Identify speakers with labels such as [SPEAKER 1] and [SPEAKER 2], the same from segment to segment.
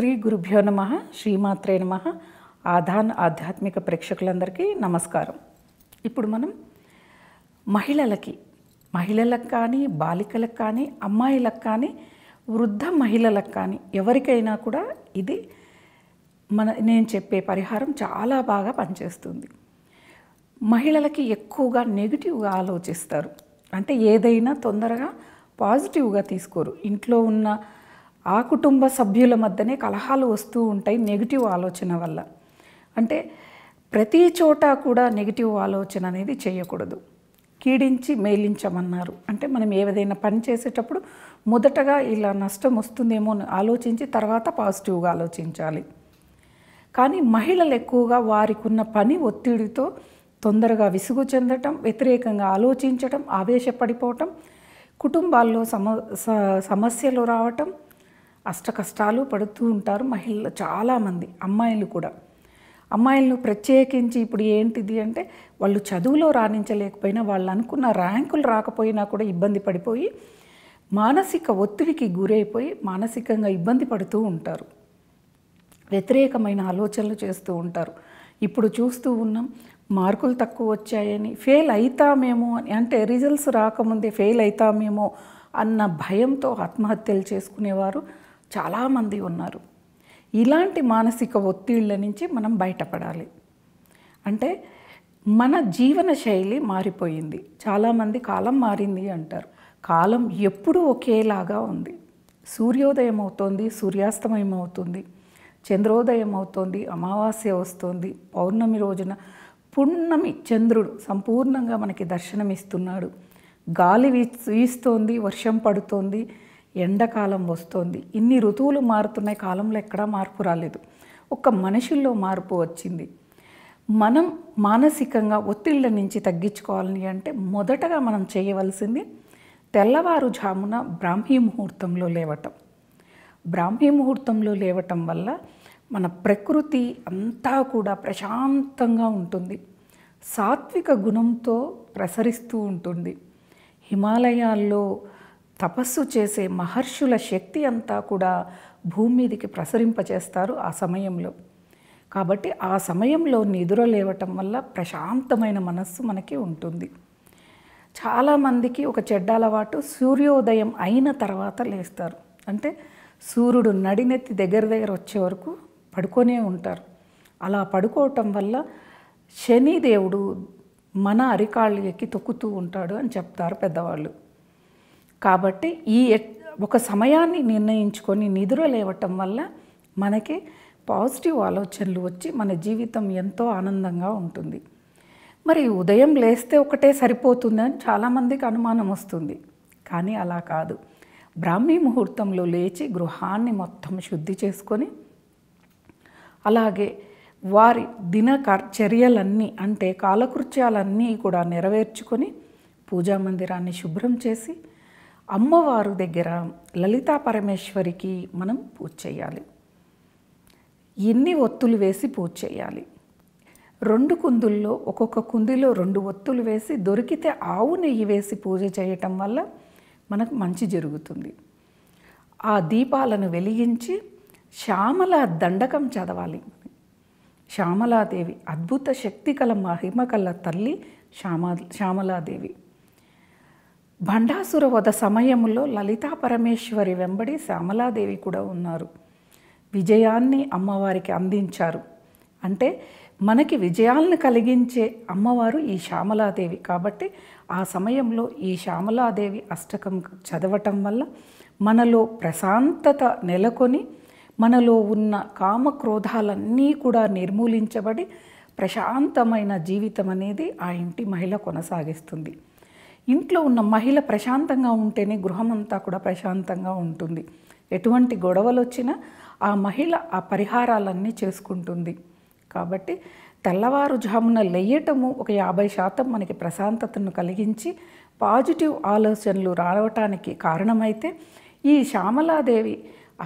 [SPEAKER 1] శ్రీ గురుభ్యో నమ శ్రీమాత్రే నమ ఆధాన్ ఆధ్యాత్మిక ప్రేక్షకులందరికీ నమస్కారం ఇప్పుడు మనం మహిళలకి మహిళలకు కానీ బాలికలకు కానీ అమ్మాయిలకు కానీ వృద్ధ మహిళలకు కానీ ఎవరికైనా కూడా ఇది మన నేను చెప్పే పరిహారం చాలా బాగా పనిచేస్తుంది మహిళలకి ఎక్కువగా నెగిటివ్గా ఆలోచిస్తారు అంటే ఏదైనా తొందరగా పాజిటివ్గా తీసుకోరు ఇంట్లో ఉన్న ఆ కుటుంబ సభ్యుల మధ్యనే కలహాలు వస్తూ ఉంటాయి నెగిటివ్ ఆలోచన వల్ల అంటే ప్రతి చోట కూడా నెగిటివ్ ఆలోచన అనేది చేయకూడదు కీడించి మేలించమన్నారు అంటే మనం ఏదైనా పని చేసేటప్పుడు మొదటగా ఇలా నష్టం వస్తుందేమో అని ఆలోచించి తర్వాత పాజిటివ్గా ఆలోచించాలి కానీ మహిళలు ఎక్కువగా వారికి ఉన్న పని ఒత్తిడితో తొందరగా విసుగు చెందటం వ్యతిరేకంగా ఆలోచించటం ఆవేశపడిపోవటం కుటుంబాల్లో సమ సమస్యలు రావటం అష్ట కష్టాలు పడుతూ ఉంటారు మహిళలు చాలామంది అమ్మాయిలు కూడా అమ్మాయిలను ప్రత్యేకించి ఇప్పుడు ఏంటిది అంటే వాళ్ళు చదువులో రాణించలేకపోయినా వాళ్ళు అనుకున్న ర్యాంకులు రాకపోయినా కూడా ఇబ్బంది పడిపోయి మానసిక ఒత్తిడికి గురైపోయి మానసికంగా ఇబ్బంది పడుతూ ఉంటారు వ్యతిరేకమైన ఆలోచనలు చేస్తూ ఉంటారు ఇప్పుడు చూస్తూ ఉన్నాం మార్కులు తక్కువ వచ్చాయని ఫెయిల్ అవుతామేమో అని అంటే రిజల్ట్స్ రాకముందే ఫెయిల్ అవుతామేమో అన్న భయంతో ఆత్మహత్యలు చేసుకునేవారు చాలామంది ఉన్నారు ఇలాంటి మానసిక ఒత్తిళ్ల నుంచి మనం బయటపడాలి అంటే మన జీవన శైలి మారిపోయింది చాలామంది కాలం మారింది అంటారు కాలం ఎప్పుడూ ఒకేలాగా ఉంది సూర్యోదయం అవుతోంది సూర్యాస్తమయం అవుతుంది చంద్రోదయం అవుతోంది అమావాస్య వస్తుంది పౌర్ణమి రోజున పున్నమి చంద్రుడు సంపూర్ణంగా మనకి దర్శనమిస్తున్నాడు గాలి వీస్తోంది వర్షం పడుతోంది ఎండాకాలం వస్తోంది ఇన్ని ఋతువులు మారుతున్నాయి కాలంలో ఎక్కడా మార్పు రాలేదు ఒక మనుషుల్లో మార్పు వచ్చింది మనం మానసికంగా ఒత్తిళ్ళ నుంచి తగ్గించుకోవాలని అంటే మొదటగా మనం చేయవలసింది తెల్లవారుజామున బ్రాహ్మీ ముహూర్తంలో లేవటం బ్రాహ్మీ ముహూర్తంలో లేవటం వల్ల మన ప్రకృతి అంతా కూడా ప్రశాంతంగా ఉంటుంది సాత్విక గుణంతో ప్రసరిస్తూ ఉంటుంది హిమాలయాల్లో తపస్సు చేసే మహర్షుల శక్తి అంతా కూడా భూమి మీదికి ప్రసరింపచేస్తారు ఆ సమయంలో కాబట్టి ఆ సమయంలో నిద్ర లేవటం వల్ల ప్రశాంతమైన మనస్సు మనకి ఉంటుంది చాలామందికి ఒక చెడ్డ అలవాటు సూర్యోదయం అయిన తర్వాత లేస్తారు అంటే సూర్యుడు నడినెత్తి దగ్గర దగ్గర వచ్చే వరకు పడుకొనే ఉంటారు అలా పడుకోవటం వల్ల శనిదేవుడు మన అరికాళ్ళు ఎక్కి తొక్కుతూ ఉంటాడు అని చెప్తారు పెద్దవాళ్ళు కాబట్టి ఈ ఒక సమయాన్ని నిర్ణయించుకొని నిద్ర లేవటం వల్ల మనకి పాజిటివ్ ఆలోచనలు వచ్చి మన జీవితం ఎంతో ఆనందంగా ఉంటుంది మరి ఉదయం లేస్తే ఒకటే సరిపోతుందని చాలామందికి అనుమానం వస్తుంది కానీ అలా కాదు బ్రాహ్మీ ముహూర్తంలో లేచి గృహాన్ని మొత్తం శుద్ధి చేసుకొని అలాగే వారి దిన చర్యలన్నీ అంటే కాలకృత్యాలన్నీ కూడా నెరవేర్చుకొని పూజా మందిరాన్ని శుభ్రం చేసి అమ్మవారు దగ్గర లలితా పరమేశ్వరికి మనం పూజ చేయాలి ఎన్ని ఒత్తులు వేసి పూజ చేయాలి రెండు కుందుల్లో ఒక్కొక్క కుందిలో రెండు ఒత్తులు వేసి దొరికితే ఆవు నెయ్యి వేసి పూజ చేయటం వల్ల మనకు మంచి జరుగుతుంది ఆ దీపాలను వెలిగించి శ్యామల దండకం చదవాలి శ్యామలాదేవి అద్భుత శక్తి కల మహిమ కల తల్లి శ్యామ శ్యామలాదేవి భండాసుర వధ సమయంలో లలితా పరమేశ్వరి వెంబడి శ్యామలాదేవి కూడా ఉన్నారు విజయాన్ని అమ్మవారికి అందించారు అంటే మనకి విజయాలను కలిగించే అమ్మవారు ఈ శ్యామలాదేవి కాబట్టి ఆ సమయంలో ఈ శ్యామలాదేవి అష్టకం చదవటం వల్ల మనలో ప్రశాంతత నెలకొని మనలో ఉన్న కామక్రోధాలన్నీ కూడా నిర్మూలించబడి ప్రశాంతమైన జీవితం అనేది ఆ ఇంటి మహిళ కొనసాగిస్తుంది ఇంట్లో ఉన్న మహిళ ప్రశాంతంగా ఉంటేనే గృహమంతా కూడా ప్రశాంతంగా ఉంటుంది ఎటువంటి గొడవలు వచ్చినా ఆ మహిళ ఆ పరిహారాలన్నీ చేసుకుంటుంది కాబట్టి తెల్లవారుజామున లేయటము ఒక యాభై శాతం మనకి ప్రశాంతతను కలిగించి పాజిటివ్ ఆలోచనలు రావటానికి కారణమైతే ఈ శ్యామలాదేవి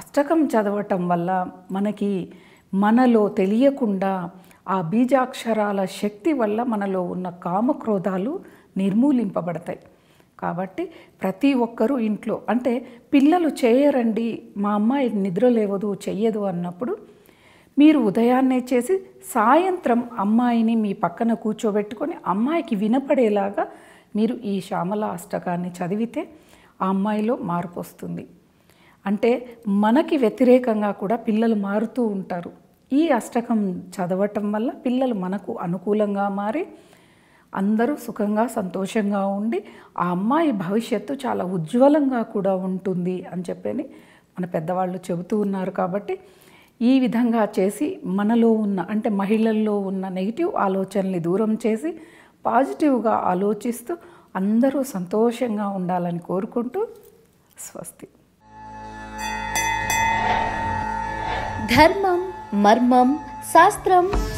[SPEAKER 1] అష్టకం చదవటం వల్ల మనకి మనలో తెలియకుండా ఆ బీజాక్షరాల శక్తి వల్ల మనలో ఉన్న కామక్రోధాలు నిర్మూలింపబడతాయి కాబట్టి ప్రతి ఒక్కరూ ఇంట్లో అంటే పిల్లలు చేయరండి మా అమ్మాయి నిద్ర లేవదు చెయ్యదు అన్నప్పుడు మీరు ఉదయాన్నే చేసి సాయంత్రం అమ్మాయిని మీ పక్కన కూర్చోబెట్టుకొని అమ్మాయికి వినపడేలాగా మీరు ఈ శ్యామల అష్టకాన్ని చదివితే ఆ అమ్మాయిలో మార్పు వస్తుంది అంటే మనకి వ్యతిరేకంగా కూడా పిల్లలు మారుతూ ఉంటారు ఈ అష్టకం చదవటం వల్ల పిల్లలు మనకు అనుకూలంగా మారి అందరూ సుఖంగా సంతోషంగా ఉండి ఆ అమ్మాయి భవిష్యత్తు చాలా ఉజ్వలంగా కూడా ఉంటుంది అని చెప్పని మన పెద్దవాళ్ళు చెబుతూ ఉన్నారు కాబట్టి ఈ విధంగా చేసి మనలో ఉన్న అంటే మహిళల్లో ఉన్న నెగిటివ్ ఆలోచనల్ని దూరం చేసి పాజిటివ్గా ఆలోచిస్తూ అందరూ సంతోషంగా ఉండాలని కోరుకుంటూ స్వస్తి ధర్మం మర్మం శాస్త్రం